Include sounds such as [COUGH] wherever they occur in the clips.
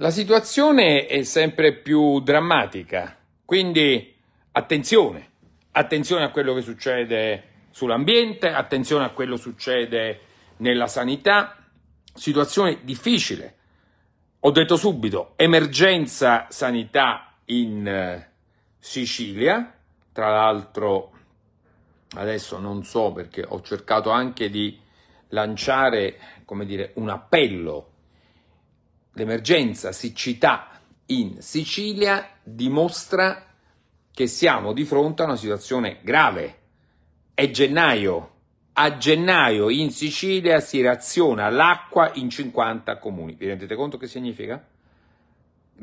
La situazione è sempre più drammatica, quindi attenzione, attenzione a quello che succede sull'ambiente, attenzione a quello che succede nella sanità, situazione difficile. Ho detto subito, emergenza sanità in eh, Sicilia, tra l'altro adesso non so perché ho cercato anche di lanciare, come dire, un appello l'emergenza siccità in Sicilia dimostra che siamo di fronte a una situazione grave. È gennaio. A gennaio in Sicilia si raziona l'acqua in 50 comuni. Vi rendete conto che significa?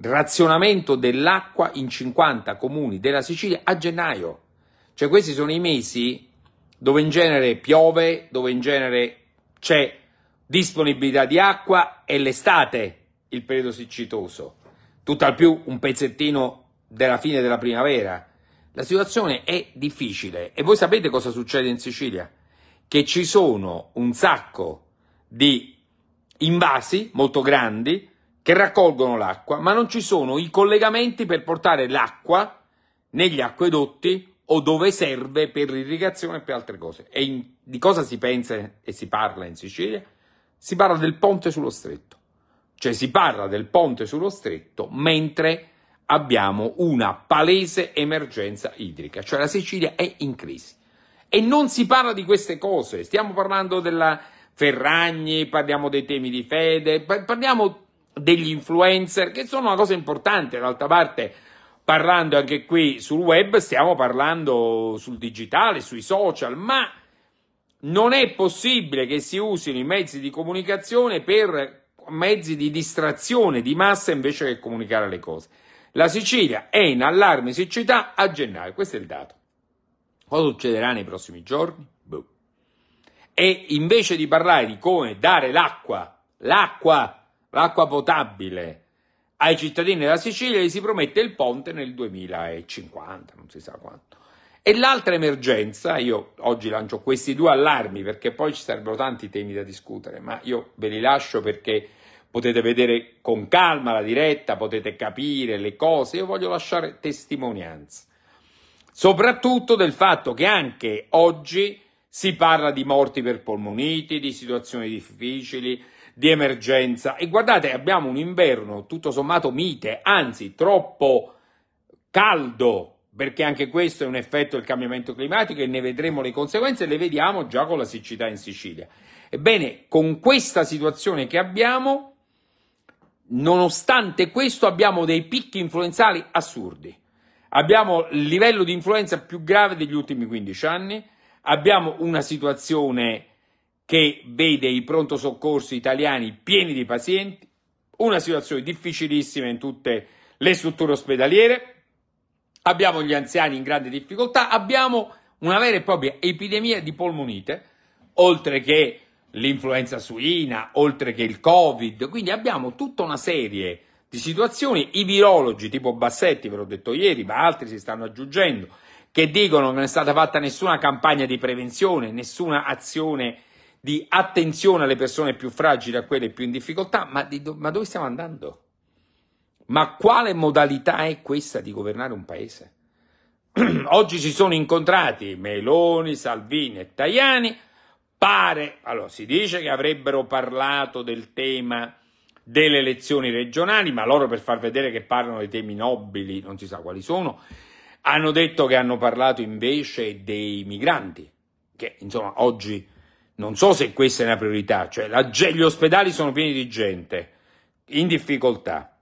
Razionamento dell'acqua in 50 comuni della Sicilia a gennaio. Cioè questi sono i mesi dove in genere piove, dove in genere c'è disponibilità di acqua, è l'estate il periodo siccitoso, tutt'al più un pezzettino della fine della primavera. La situazione è difficile e voi sapete cosa succede in Sicilia? Che ci sono un sacco di invasi molto grandi che raccolgono l'acqua, ma non ci sono i collegamenti per portare l'acqua negli acquedotti o dove serve per l'irrigazione e per altre cose. E in, di cosa si pensa e si parla in Sicilia? Si parla del ponte sullo stretto. Cioè si parla del ponte sullo stretto mentre abbiamo una palese emergenza idrica, cioè la Sicilia è in crisi. E non si parla di queste cose, stiamo parlando della Ferragni, parliamo dei temi di fede, parliamo degli influencer, che sono una cosa importante, d'altra parte parlando anche qui sul web, stiamo parlando sul digitale, sui social, ma non è possibile che si usino i mezzi di comunicazione per mezzi di distrazione di massa invece che comunicare le cose. La Sicilia è in allarme siccità a gennaio, questo è il dato. Cosa succederà nei prossimi giorni? Boh. E invece di parlare di come dare l'acqua, l'acqua, l'acqua potabile ai cittadini della Sicilia, gli si promette il ponte nel 2050, non si sa quanto. E l'altra emergenza, io oggi lancio questi due allarmi perché poi ci sarebbero tanti temi da discutere, ma io ve li lascio perché potete vedere con calma la diretta, potete capire le cose, io voglio lasciare testimonianza, soprattutto del fatto che anche oggi si parla di morti per polmoniti, di situazioni difficili, di emergenza e guardate abbiamo un inverno tutto sommato mite, anzi troppo caldo perché anche questo è un effetto del cambiamento climatico e ne vedremo le conseguenze, le vediamo già con la siccità in Sicilia. Ebbene, con questa situazione che abbiamo, nonostante questo abbiamo dei picchi influenzali assurdi. Abbiamo il livello di influenza più grave degli ultimi 15 anni, abbiamo una situazione che vede i pronto soccorso italiani pieni di pazienti, una situazione difficilissima in tutte le strutture ospedaliere, abbiamo gli anziani in grande difficoltà, abbiamo una vera e propria epidemia di polmonite, oltre che l'influenza suina, oltre che il Covid, quindi abbiamo tutta una serie di situazioni, i virologi tipo Bassetti, ve l'ho detto ieri, ma altri si stanno aggiungendo, che dicono che non è stata fatta nessuna campagna di prevenzione, nessuna azione di attenzione alle persone più fragili, a quelle più in difficoltà, ma, do- ma dove stiamo andando? Ma quale modalità è questa di governare un paese? [CLEARS THROAT] Oggi si sono incontrati Meloni, Salvini e Tajani. Pare, allora si dice che avrebbero parlato del tema delle elezioni regionali, ma loro per far vedere che parlano dei temi nobili, non si sa quali sono, hanno detto che hanno parlato invece dei migranti, che insomma oggi non so se questa è una priorità, cioè la, gli ospedali sono pieni di gente in difficoltà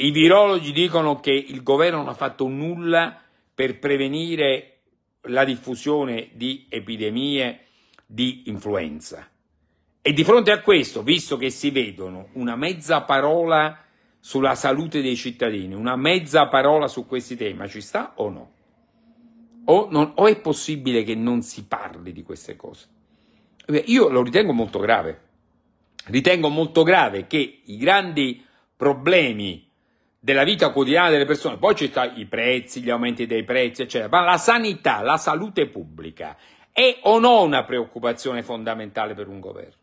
i virologi dicono che il governo non ha fatto nulla per prevenire la diffusione di epidemie di influenza. E di fronte a questo, visto che si vedono una mezza parola sulla salute dei cittadini, una mezza parola su questi temi, ci sta o no? O, non, o è possibile che non si parli di queste cose? Io lo ritengo molto grave. Ritengo molto grave che i grandi problemi della vita quotidiana delle persone, poi ci sono i prezzi, gli aumenti dei prezzi, eccetera, ma la sanità, la salute pubblica è o no una preoccupazione fondamentale per un governo?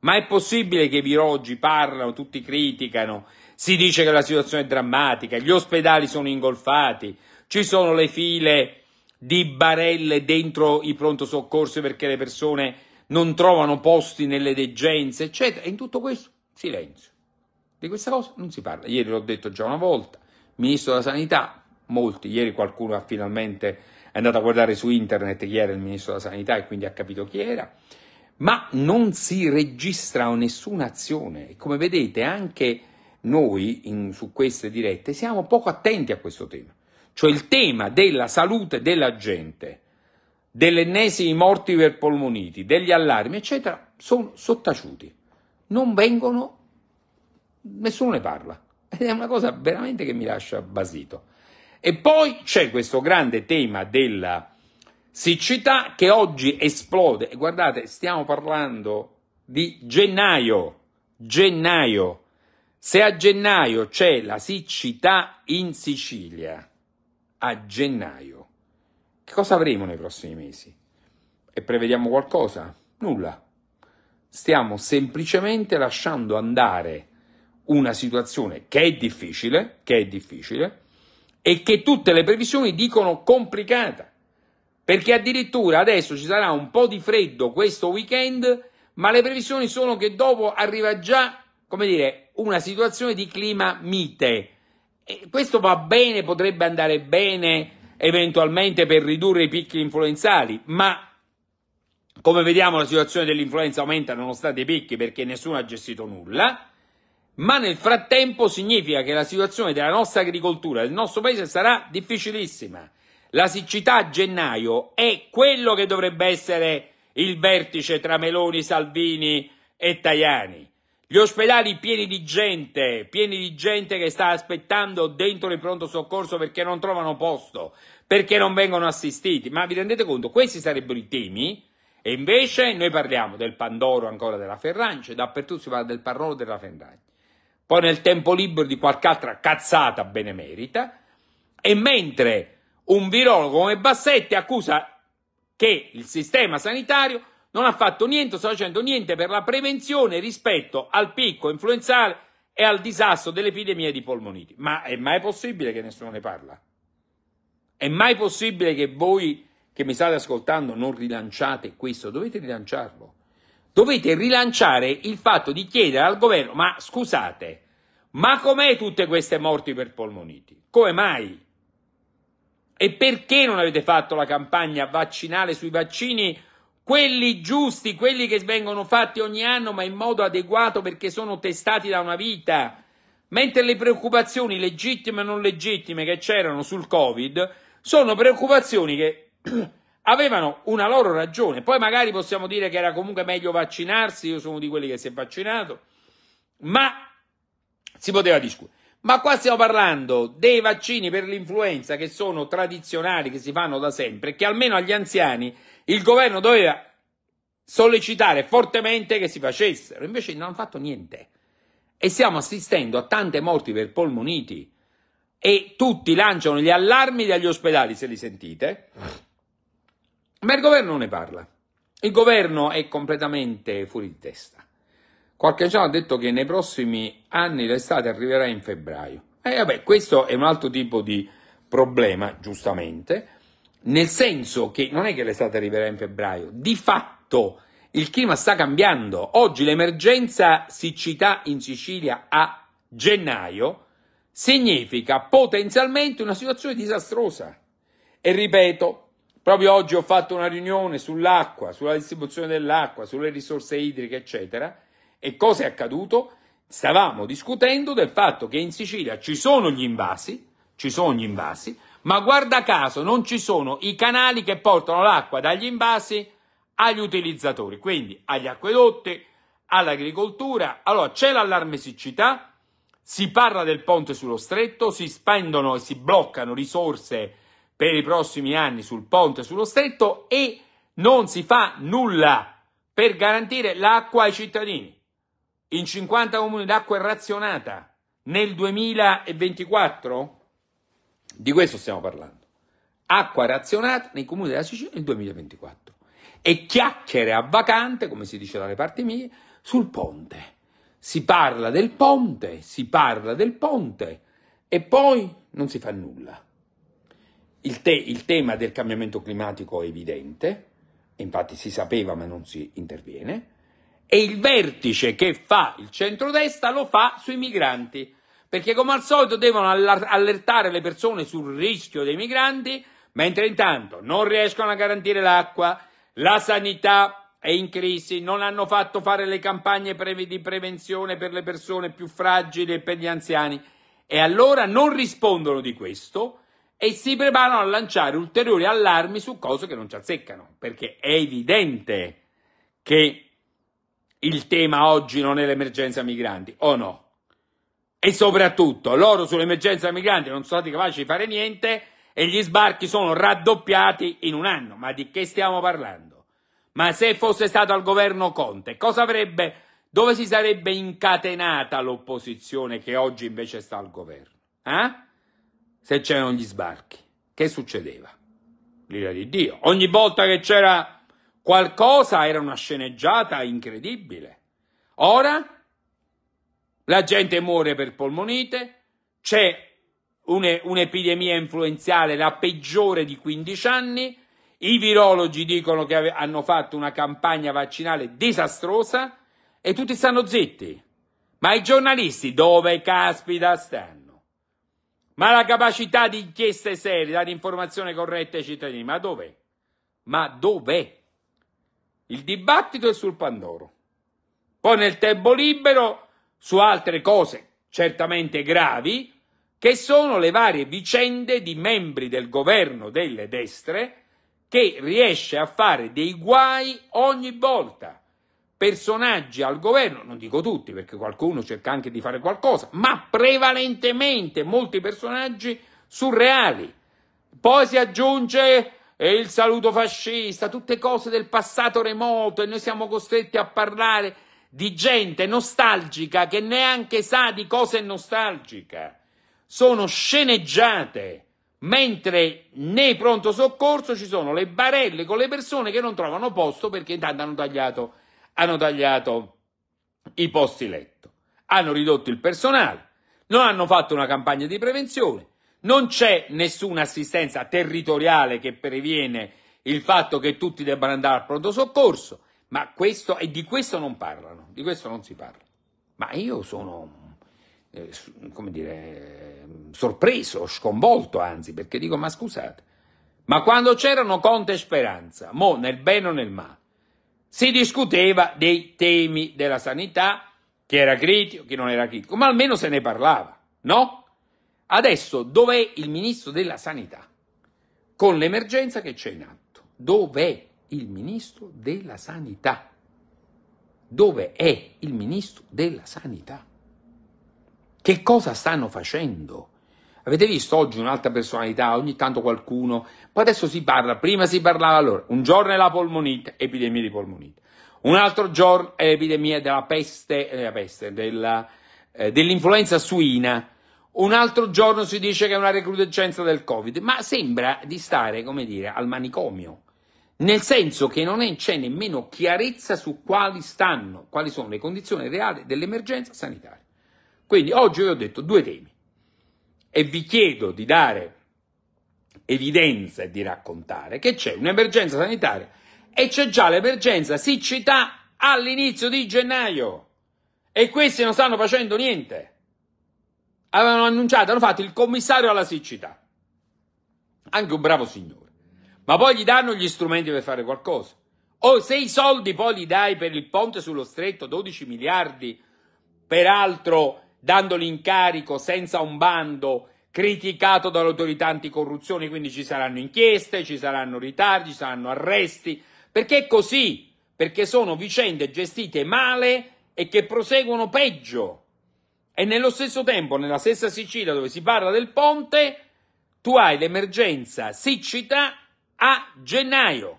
Ma è possibile che i virologi parlano, tutti criticano, si dice che la situazione è drammatica, gli ospedali sono ingolfati, ci sono le file di barelle dentro i pronto soccorsi perché le persone non trovano posti nelle degenze, eccetera. E in tutto questo silenzio. Di questa cosa non si parla. Ieri l'ho detto già una volta, ministro della sanità, molti, ieri qualcuno ha finalmente è andato a guardare su internet chi era il ministro della sanità e quindi ha capito chi era, ma non si registra nessuna azione. Come vedete anche noi in, su queste dirette siamo poco attenti a questo tema, cioè il tema della salute della gente, dell'ennesimi morti per polmoniti, degli allarmi, eccetera, sono sottaciuti, non vengono nessuno ne parla. Ed è una cosa veramente che mi lascia basito. E poi c'è questo grande tema della siccità che oggi esplode. E guardate, stiamo parlando di gennaio. Gennaio. Se a gennaio c'è la siccità in Sicilia, a gennaio, che cosa avremo nei prossimi mesi? E prevediamo qualcosa? Nulla. Stiamo semplicemente lasciando andare una situazione che è difficile, che è difficile e che tutte le previsioni dicono complicata, perché addirittura adesso ci sarà un po' di freddo questo weekend, ma le previsioni sono che dopo arriva già, come dire, una situazione di clima mite. E questo va bene, potrebbe andare bene eventualmente per ridurre i picchi influenzali, ma come vediamo la situazione dell'influenza aumenta nonostante i picchi perché nessuno ha gestito nulla ma nel frattempo significa che la situazione della nostra agricoltura, del nostro paese sarà difficilissima. La siccità a gennaio è quello che dovrebbe essere il vertice tra Meloni, Salvini e Tajani. Gli ospedali pieni di gente, pieni di gente che sta aspettando dentro il pronto soccorso perché non trovano posto, perché non vengono assistiti. Ma vi rendete conto, questi sarebbero i temi? E invece noi parliamo del Pandoro ancora della Ferrance, dappertutto si parla del Parrolo della Ferrance poi nel tempo libero di qualche altra cazzata benemerita, e mentre un virologo come Bassetti accusa che il sistema sanitario non ha fatto niente, sta facendo niente per la prevenzione rispetto al picco influenzale e al disastro dell'epidemia di polmoniti. Ma è mai possibile che nessuno ne parla? È mai possibile che voi che mi state ascoltando non rilanciate questo? Dovete rilanciarlo dovete rilanciare il fatto di chiedere al governo, ma scusate, ma com'è tutte queste morti per polmoniti? Come mai? E perché non avete fatto la campagna vaccinale sui vaccini? Quelli giusti, quelli che vengono fatti ogni anno ma in modo adeguato perché sono testati da una vita. Mentre le preoccupazioni legittime e non legittime che c'erano sul Covid sono preoccupazioni che [CLEARS THROAT] avevano una loro ragione. Poi magari possiamo dire che era comunque meglio vaccinarsi, io sono di quelli che si è vaccinato, ma si poteva discutere. Ma qua stiamo parlando dei vaccini per l'influenza che sono tradizionali, che si fanno da sempre, che almeno agli anziani il governo doveva sollecitare fortemente che si facessero. Invece non hanno fatto niente. E stiamo assistendo a tante morti per polmoniti. E tutti lanciano gli allarmi dagli ospedali, se li sentite ma il governo non ne parla. Il governo è completamente fuori di testa. Qualche giorno ha detto che nei prossimi anni l'estate arriverà in febbraio. E eh, vabbè, questo è un altro tipo di problema, giustamente, nel senso che non è che l'estate arriverà in febbraio, di fatto il clima sta cambiando. Oggi l'emergenza siccità in Sicilia a gennaio significa potenzialmente una situazione disastrosa. E ripeto, Proprio oggi ho fatto una riunione sull'acqua, sulla distribuzione dell'acqua, sulle risorse idriche, eccetera. E cosa è accaduto? Stavamo discutendo del fatto che in Sicilia ci sono gli invasi, ci sono gli invasi, ma guarda caso non ci sono i canali che portano l'acqua dagli invasi agli utilizzatori, quindi agli acquedotti, all'agricoltura. Allora c'è l'allarme siccità, si parla del ponte sullo stretto, si spendono e si bloccano risorse per i prossimi anni sul ponte sullo stretto e non si fa nulla per garantire l'acqua ai cittadini. In 50 comuni l'acqua è razionata nel 2024? Di questo stiamo parlando. Acqua razionata nei comuni della Sicilia nel 2024. E chiacchiere a vacante, come si dice dalle parti mie, sul ponte. Si parla del ponte, si parla del ponte e poi non si fa nulla il, te, il tema del cambiamento climatico è evidente, infatti si sapeva ma non si interviene, e il vertice che fa il centrodestra lo fa sui migranti, perché come al solito devono allertare le persone sul rischio dei migranti, mentre intanto non riescono a garantire l'acqua, la sanità è in crisi, non hanno fatto fare le campagne di prevenzione per le persone più fragili e per gli anziani, e allora non rispondono di questo, e si preparano a lanciare ulteriori allarmi su cose che non ci azzeccano, perché è evidente che il tema oggi non è l'emergenza migranti, o no? E soprattutto loro sull'emergenza migranti non sono stati capaci di fare niente e gli sbarchi sono raddoppiati in un anno. Ma di che stiamo parlando? Ma se fosse stato al governo Conte, cosa avrebbe, dove si sarebbe incatenata l'opposizione che oggi invece sta al governo? Eh? se c'erano gli sbarchi, che succedeva? L'ira di Dio. Ogni volta che c'era qualcosa era una sceneggiata incredibile. Ora la gente muore per polmonite, c'è un'epidemia influenzale, la peggiore di 15 anni, i virologi dicono che hanno fatto una campagna vaccinale disastrosa e tutti stanno zitti. Ma i giornalisti dove caspita stanno? Ma la capacità di inchieste serie, dare informazioni corrette ai cittadini, ma dov'è? Ma dov'è? Il dibattito è sul Pandoro. Poi nel tempo libero su altre cose certamente gravi, che sono le varie vicende di membri del governo delle destre che riesce a fare dei guai ogni volta personaggi al governo, non dico tutti perché qualcuno cerca anche di fare qualcosa, ma prevalentemente molti personaggi surreali. Poi si aggiunge eh, il saluto fascista, tutte cose del passato remoto e noi siamo costretti a parlare di gente nostalgica che neanche sa di cosa è nostalgica. Sono sceneggiate, mentre nei pronto soccorso ci sono le barelle con le persone che non trovano posto perché intanto hanno tagliato hanno tagliato i posti letto, hanno ridotto il personale, non hanno fatto una campagna di prevenzione, non c'è nessuna assistenza territoriale che previene il fatto che tutti debbano andare al pronto soccorso, ma questo e di questo non parlano, di questo non si parla. Ma io sono, eh, come dire, sorpreso, sconvolto anzi, perché dico, ma scusate, ma quando c'erano Conte e Speranza, mo nel bene o nel male, si discuteva dei temi della sanità, chi era critico, chi non era critico, ma almeno se ne parlava, no? Adesso dov'è il ministro della sanità? Con l'emergenza che c'è in atto, dov'è il ministro della sanità? Dove è il ministro della sanità? Che cosa stanno facendo? Avete visto oggi un'altra personalità, ogni tanto qualcuno, poi adesso si parla, prima si parlava allora, un giorno è la polmonite, epidemia di polmonite, un altro giorno è l'epidemia della peste, eh, della peste della, eh, dell'influenza suina, un altro giorno si dice che è una recrudescenza del Covid, ma sembra di stare, come dire, al manicomio, nel senso che non è, c'è nemmeno chiarezza su quali stanno, quali sono le condizioni reali dell'emergenza sanitaria. Quindi oggi vi ho detto due temi e vi chiedo di dare evidenza e di raccontare che c'è un'emergenza sanitaria e c'è già l'emergenza siccità all'inizio di gennaio e questi non stanno facendo niente. Avevano annunciato, hanno fatto il commissario alla siccità, anche un bravo signore, ma poi gli danno gli strumenti per fare qualcosa. O se i soldi poi li dai per il ponte sullo stretto, 12 miliardi, peraltro dando l'incarico senza un bando criticato dall'autorità anticorruzione, quindi ci saranno inchieste, ci saranno ritardi, ci saranno arresti, perché è così, perché sono vicende gestite male e che proseguono peggio. E nello stesso tempo, nella stessa Sicilia dove si parla del ponte, tu hai l'emergenza siccità a gennaio.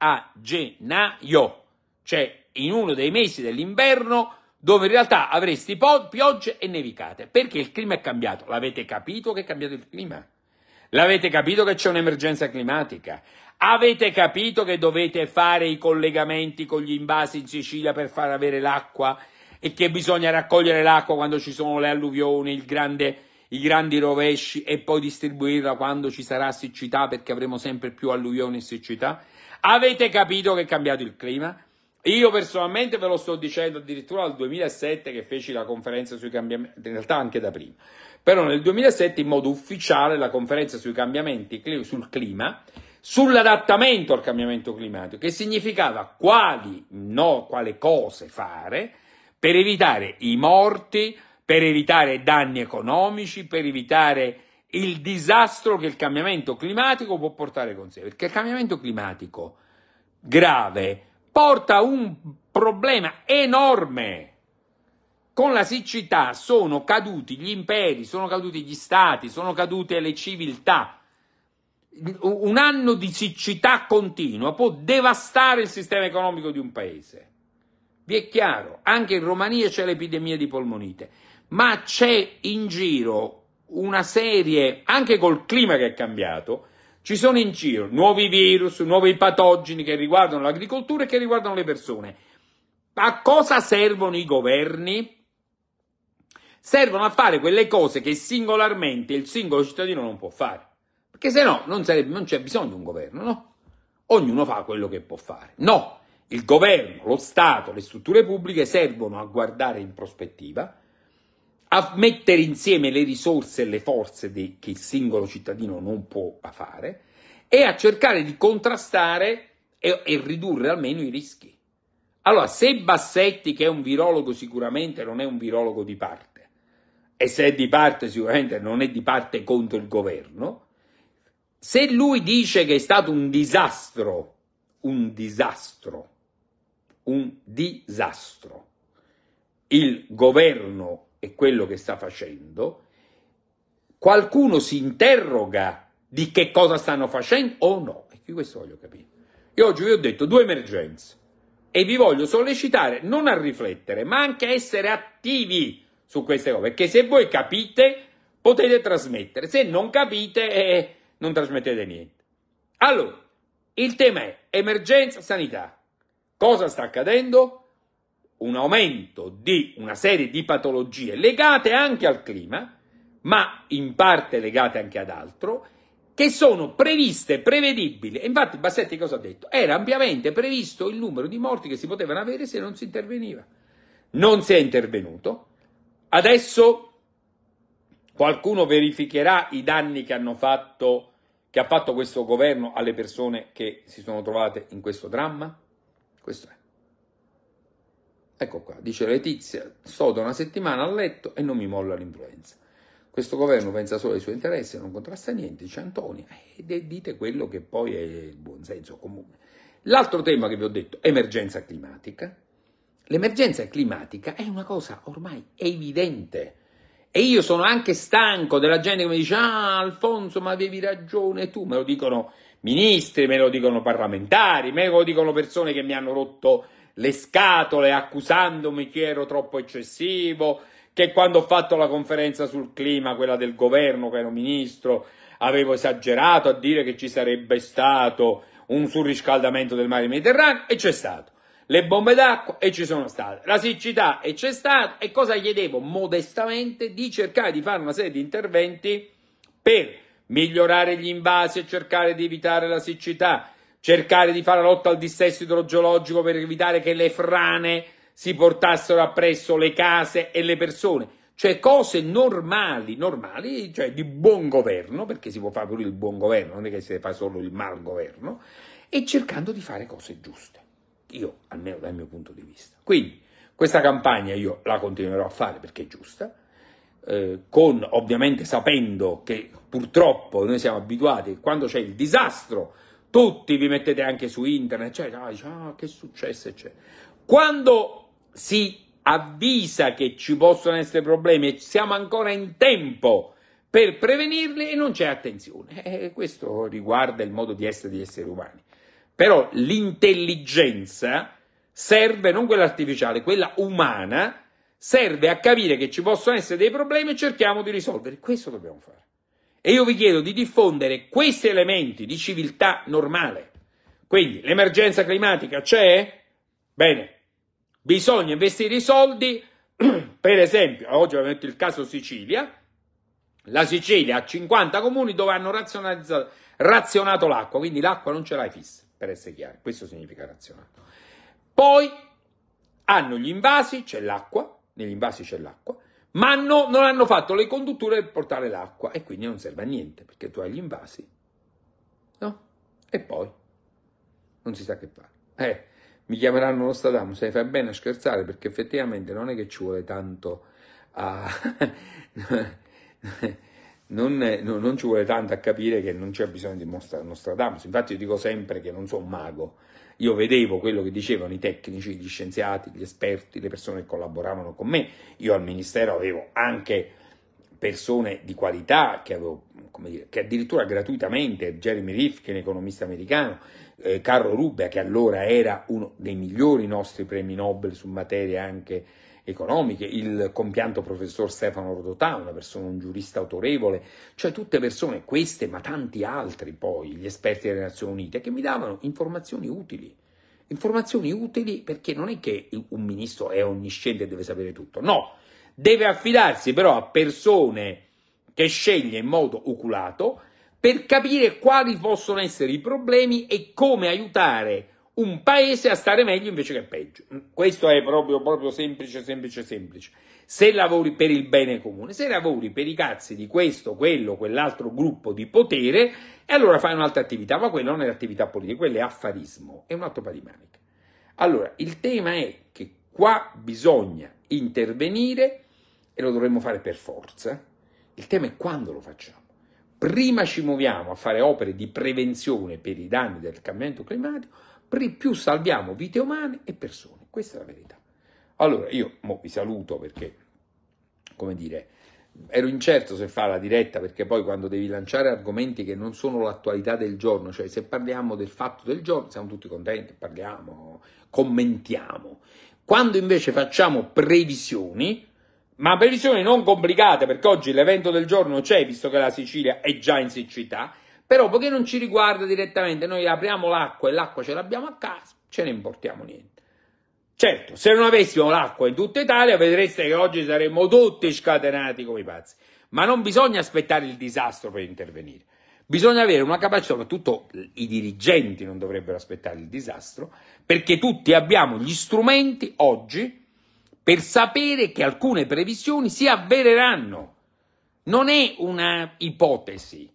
A gennaio, cioè in uno dei mesi dell'inverno dove in realtà avresti piogge e nevicate, perché il clima è cambiato. L'avete capito che è cambiato il clima? L'avete capito che c'è un'emergenza climatica? Avete capito che dovete fare i collegamenti con gli invasi in Sicilia per far avere l'acqua e che bisogna raccogliere l'acqua quando ci sono le alluvioni, grande, i grandi rovesci e poi distribuirla quando ci sarà siccità perché avremo sempre più alluvioni e siccità? Avete capito che è cambiato il clima? Io personalmente ve lo sto dicendo addirittura dal 2007 che feci la conferenza sui cambiamenti, in realtà anche da prima, però nel 2007 in modo ufficiale la conferenza sui cambiamenti sul clima, sull'adattamento al cambiamento climatico, che significava quali, no, quale cose fare per evitare i morti, per evitare danni economici, per evitare il disastro che il cambiamento climatico può portare con sé, perché il cambiamento climatico grave porta un problema enorme. Con la siccità sono caduti gli imperi, sono caduti gli stati, sono cadute le civiltà. Un anno di siccità continua può devastare il sistema economico di un paese. Vi è chiaro, anche in Romania c'è l'epidemia di polmonite, ma c'è in giro una serie, anche col clima che è cambiato, ci sono in giro nuovi virus, nuovi patogeni che riguardano l'agricoltura e che riguardano le persone. A cosa servono i governi? Servono a fare quelle cose che singolarmente il singolo cittadino non può fare. Perché se no non, sarebbe, non c'è bisogno di un governo, no? Ognuno fa quello che può fare. No, il governo, lo Stato, le strutture pubbliche servono a guardare in prospettiva a mettere insieme le risorse e le forze de- che il singolo cittadino non può fare e a cercare di contrastare e, e ridurre almeno i rischi. Allora, se Bassetti, che è un virologo, sicuramente non è un virologo di parte, e se è di parte, sicuramente non è di parte contro il governo, se lui dice che è stato un disastro, un disastro, un disastro, il governo è quello che sta facendo, qualcuno si interroga di che cosa stanno facendo o no. E questo voglio capire. Io oggi vi ho detto due emergenze e vi voglio sollecitare non a riflettere, ma anche a essere attivi su queste cose, perché se voi capite potete trasmettere, se non capite eh, non trasmettete niente. Allora, il tema è emergenza sanità. Cosa sta accadendo? un aumento di una serie di patologie legate anche al clima, ma in parte legate anche ad altro, che sono previste, prevedibili. infatti Bassetti cosa ha detto? Era ampiamente previsto il numero di morti che si potevano avere se non si interveniva. Non si è intervenuto. Adesso qualcuno verificherà i danni che, fatto, che ha fatto questo governo alle persone che si sono trovate in questo dramma? Questo è. Ecco qua, dice Letizia, sto da una settimana a letto e non mi molla l'influenza. Questo governo pensa solo ai suoi interessi, non contrasta niente, dice Antonia, ed è, dite quello che poi è il buon senso comune. L'altro tema che vi ho detto, emergenza climatica. L'emergenza climatica è una cosa ormai evidente. E io sono anche stanco della gente che mi dice, ah Alfonso, ma avevi ragione tu, me lo dicono ministri, me lo dicono parlamentari, me lo dicono persone che mi hanno rotto le scatole accusandomi che ero troppo eccessivo, che quando ho fatto la conferenza sul clima, quella del governo, che ero ministro, avevo esagerato a dire che ci sarebbe stato un surriscaldamento del mare Mediterraneo e c'è stato. Le bombe d'acqua e ci sono state. La siccità e c'è stata. E cosa chiedevo? Modestamente di cercare di fare una serie di interventi per migliorare gli invasi e cercare di evitare la siccità, cercare di fare lotta al dissesto idrogeologico per evitare che le frane si portassero appresso le case e le persone, cioè cose normali, normali, cioè di buon governo, perché si può fare pure il buon governo, non è che si fa solo il mal governo, e cercando di fare cose giuste, io almeno dal mio punto di vista. Quindi questa campagna io la continuerò a fare perché è giusta, eh, con ovviamente sapendo che purtroppo noi siamo abituati, quando c'è il disastro, tutti vi mettete anche su internet, cioè, ah, ah, che è successo, eccetera. Quando si avvisa che ci possono essere problemi e siamo ancora in tempo per prevenirli e non c'è attenzione. Eh, questo riguarda il modo di essere degli esseri umani. Però l'intelligenza serve, non quella artificiale, quella umana, serve a capire che ci possono essere dei problemi e cerchiamo di risolverli. Questo dobbiamo fare. E io vi chiedo di diffondere questi elementi di civiltà normale. Quindi l'emergenza climatica c'è? Bene, bisogna investire i soldi, [CLEARS THROAT] per esempio, oggi abbiamo detto il caso Sicilia, la Sicilia ha 50 comuni dove hanno razionato l'acqua, quindi l'acqua non ce l'hai fissa, per essere chiari, questo significa razionato. Poi hanno gli invasi, c'è l'acqua, negli invasi c'è l'acqua, ma no, non hanno fatto le condutture per portare l'acqua e quindi non serve a niente perché tu hai gli invasi, no? E poi non si sa che fare. Eh, mi chiameranno lo Stadamo, se fai bene a scherzare perché effettivamente non è che ci vuole tanto a... [LAUGHS] non, non, non, ci vuole tanto a capire che non c'è bisogno di Nostradamus. Infatti io dico sempre che non sono un mago, io vedevo quello che dicevano i tecnici, gli scienziati, gli esperti, le persone che collaboravano con me. Io al ministero avevo anche persone di qualità che, avevo, dire, che addirittura gratuitamente, Jeremy Rifkin, economista americano, eh, Carlo Rubbia, che allora era uno dei migliori nostri premi Nobel su materie anche economiche, il compianto professor Stefano Rodotà, una persona, un giurista autorevole, cioè tutte persone, queste ma tanti altri poi, gli esperti delle Nazioni Unite, che mi davano informazioni utili. Informazioni utili perché non è che un ministro è onnisciente e deve sapere tutto, no, deve affidarsi però a persone che sceglie in modo oculato per capire quali possono essere i problemi e come aiutare un paese a stare meglio invece che peggio. Mm, questo è proprio, proprio semplice, semplice, semplice. Se lavori per il bene comune, se lavori per i cazzi di questo, quello, quell'altro gruppo di potere, e allora fai un'altra attività, ma quella non è attività politica, quello è affarismo, è un altro pari manica. Allora, il tema è che qua bisogna intervenire e lo dovremmo fare per forza. Il tema è quando lo facciamo. Prima ci muoviamo a fare opere di prevenzione per i danni del cambiamento climatico, più salviamo vite umane e persone. Questa è la verità. Allora, io vi saluto perché, come dire, ero incerto se fare la diretta perché poi quando devi lanciare argomenti che non sono l'attualità del giorno, cioè se parliamo del fatto del giorno, siamo tutti contenti, parliamo, commentiamo. Quando invece facciamo previsioni, ma previsioni non complicate perché oggi l'evento del giorno c'è, visto che la Sicilia è già in siccità, però poiché non ci riguarda direttamente, noi apriamo l'acqua e l'acqua ce l'abbiamo a casa, ce ne importiamo niente. Certo, se non avessimo l'acqua in tutta Italia vedreste che oggi saremmo tutti scatenati come i pazzi. Ma non bisogna aspettare il disastro per intervenire. Bisogna avere una capacità, soprattutto i dirigenti non dovrebbero aspettare il disastro, perché tutti abbiamo gli strumenti oggi per sapere che alcune previsioni si avvereranno. Non è una ipotesi,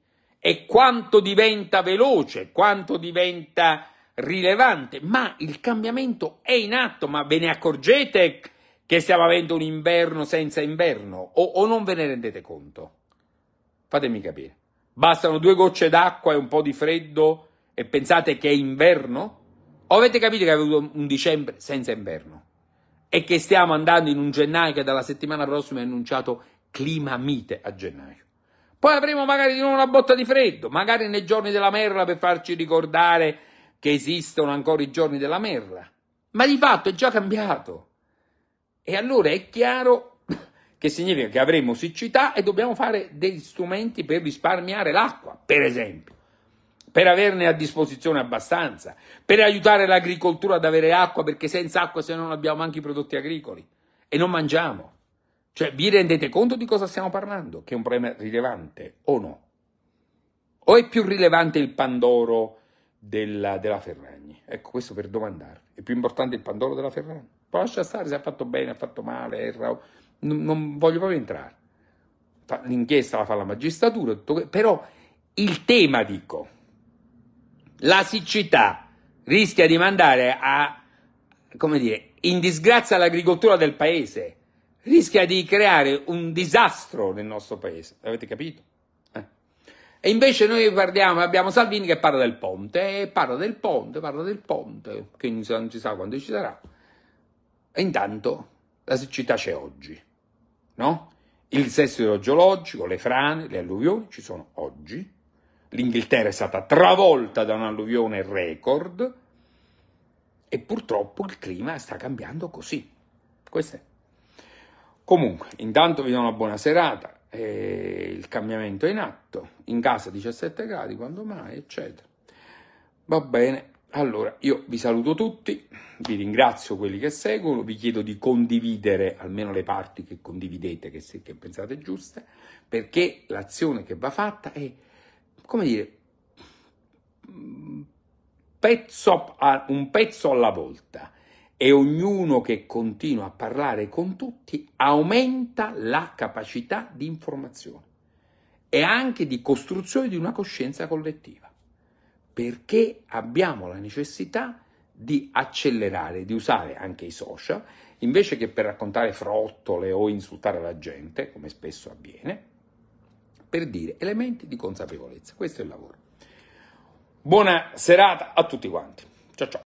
e quanto diventa veloce, quanto diventa rilevante, ma il cambiamento è in atto, ma ve ne accorgete che stiamo avendo un inverno senza inverno o, o non ve ne rendete conto? Fatemi capire. Bastano due gocce d'acqua e un po' di freddo e pensate che è inverno? O avete capito che avete avuto un dicembre senza inverno? E che stiamo andando in un gennaio che dalla settimana prossima è annunciato clima mite a gennaio. Poi avremo magari di nuovo una botta di freddo, magari nei giorni della merla per farci ricordare che esistono ancora i giorni della merla. Ma di fatto è già cambiato. E allora è chiaro [LAUGHS] che significa che avremo siccità e dobbiamo fare degli strumenti per risparmiare l'acqua, per esempio, per averne a disposizione abbastanza, per aiutare l'agricoltura ad avere acqua, perché senza acqua se non abbiamo anche i prodotti agricoli e non mangiamo. Cioè, vi rendete conto di cosa stiamo parlando? Che è un problema rilevante o no? O è più rilevante il Pandoro della, della Ferragni? Ecco, questo per domandarvi. È più importante il Pandoro della Ferragni? Poi lascia stare se ha fatto bene, ha fatto male, erra, non, non voglio proprio entrare. L'inchiesta la fa la magistratura, tutto, però il tema, dico, la siccità rischia di mandare a, come dire, in disgrazia l'agricoltura del paese rischia di creare un disastro nel nostro paese, avete capito? Eh. E invece noi guardiamo, abbiamo Salvini che parla del ponte, parla del ponte, parla del ponte, che non si sa quando ci sarà. E intanto la siccità c'è oggi, no? Il sesso idrogeologico, le frane, le alluvioni ci sono oggi. L'Inghilterra è stata travolta da un'alluvione record e purtroppo il clima sta cambiando così. Questo è. Comunque, intanto vi do una buona serata, eh, il cambiamento è in atto, in casa 17 gradi quando mai, eccetera. Va bene, allora io vi saluto tutti, vi ringrazio quelli che seguono, vi chiedo di condividere almeno le parti che condividete, che, se, che pensate giuste, perché l'azione che va fatta è, come dire, mm, pezzo a, un pezzo alla volta e ognuno che continua a parlare con tutti aumenta la capacità di informazione e anche di costruzione di una coscienza collettiva, perché abbiamo la necessità di accelerare, di usare anche i social, invece che per raccontare frottole o insultare la gente, come spesso avviene, per dire elementi di consapevolezza. Questo è il lavoro. Buona serata a tutti quanti. Ciao ciao.